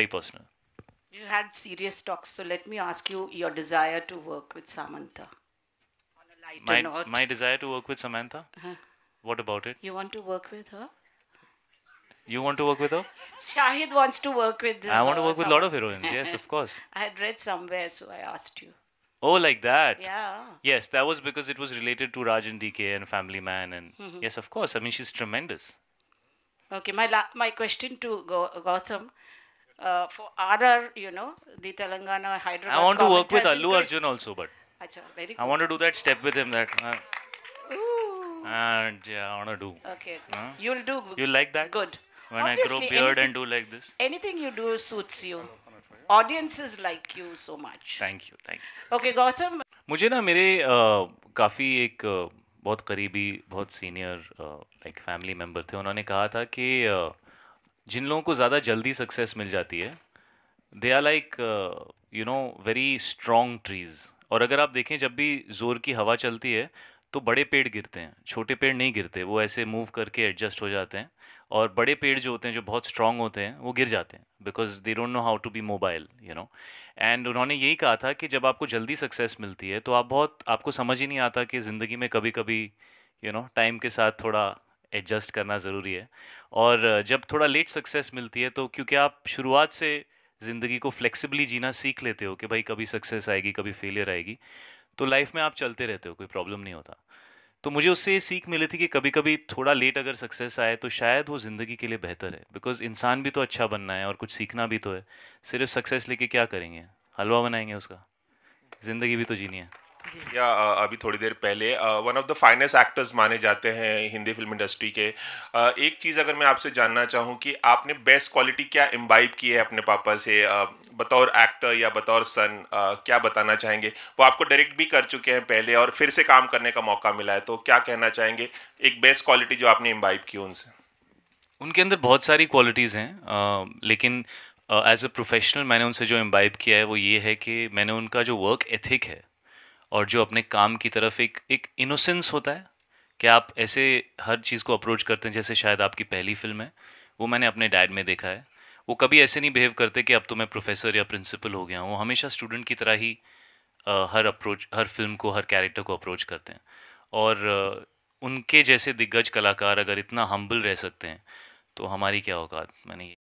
very personal. You had serious talks, so let me ask you your desire to work with Samantha. my, note. my desire to work with Samantha? Uh-huh. What about it? You want to work with her? You want to work with her? Shahid wants to work with. I want to uh, work with a lot of heroines. Yes, of course. I had read somewhere, so I asked you. Oh, like that? Yeah. Yes, that was because it was related to Rajin DK and Family Man, and mm-hmm. yes, of course. I mean, she's tremendous. Okay, my la- my question to Go- Gotham: uh, for RR, you know, the Telangana Hyderabad. I want to work with Allu Arjun also, but. Achha, very cool. I want to do that step with him. That. Uh, Ooh. and yeah, I want to do. Okay. uh, You'll do. You like that? Good. When Obviously, I grow beard anything, and do like this. Anything you do suits you. Audiences like you so much. Thank you. Thank you. Okay, Gautam. मुझे ना मेरे काफ़ी एक बहुत करीबी बहुत senior like family member थे उन्होंने कहा था कि uh, जिन लोगों को ज़्यादा जल्दी सक्सेस मिल जाती है they are like you know very strong trees और अगर आप देखें जब भी ज़ोर की हवा चलती है तो बड़े पेड़ गिरते हैं छोटे पेड़ नहीं गिरते वो ऐसे मूव करके एडजस्ट हो जाते हैं और बड़े पेड़ जो होते हैं जो बहुत स्ट्रांग होते हैं वो गिर जाते हैं because they don't know how to be mobile you know and उन्होंने यही कहा था कि जब आपको जल्दी सक्सेस मिलती है तो आप बहुत आपको समझ ही नहीं आता कि ज़िंदगी में कभी कभी यू नो टाइम के साथ थोड़ा एडजस्ट करना ज़रूरी है और जब थोड़ा लेट सक्सेस मिलती है तो क्योंकि आप शुरुआत से ज़िंदगी को फ्लेक्सिबली जीना सीख लेते हो कि भाई कभी सक्सेस आएगी कभी फेलियर आएगी तो लाइफ में आप चलते रहते हो कोई प्रॉब्लम नहीं होता तो मुझे उससे ये सीख मिली थी कि कभी कभी थोड़ा लेट अगर सक्सेस आए तो शायद वो ज़िंदगी के लिए बेहतर है बिकॉज इंसान भी तो अच्छा बनना है और कुछ सीखना भी तो है सिर्फ सक्सेस लेके क्या करेंगे हलवा बनाएंगे उसका ज़िंदगी भी तो जीनी है या अभी थोड़ी देर पहले one of the finest actors माने जाते हैं हिंदी फिल्म इंडस्ट्री के एक चीज़ अगर मैं आपसे जानना चाहूँ कि आपने बेस्ट क्वालिटी क्या इम्बाइब की है अपने पापा से बतौर एक्टर या बतौर सन क्या बताना चाहेंगे वो आपको डायरेक्ट भी कर चुके हैं पहले और फिर से काम करने का मौका मिला है तो क्या कहना चाहेंगे एक बेस्ट क्वालिटी जो आपने इम्बाइब की उनसे उनके अंदर बहुत सारी क्वालिटीज़ हैं लेकिन एज अ प्रोफेशनल मैंने उनसे जो इम्बाइब किया है वो ये है कि मैंने उनका जो वर्क एथिक है और जो अपने काम की तरफ एक एक इनोसेंस होता है कि आप ऐसे हर चीज़ को अप्रोच करते हैं जैसे शायद आपकी पहली फिल्म है वो मैंने अपने डैड में देखा है वो कभी ऐसे नहीं बिहेव करते कि अब तो मैं प्रोफेसर या प्रिंसिपल हो गया हूँ वो हमेशा स्टूडेंट की तरह ही हर अप्रोच हर फिल्म को हर कैरेक्टर को अप्रोच करते हैं और उनके जैसे दिग्गज कलाकार अगर इतना हम्बल रह सकते हैं तो हमारी क्या औकात मैंने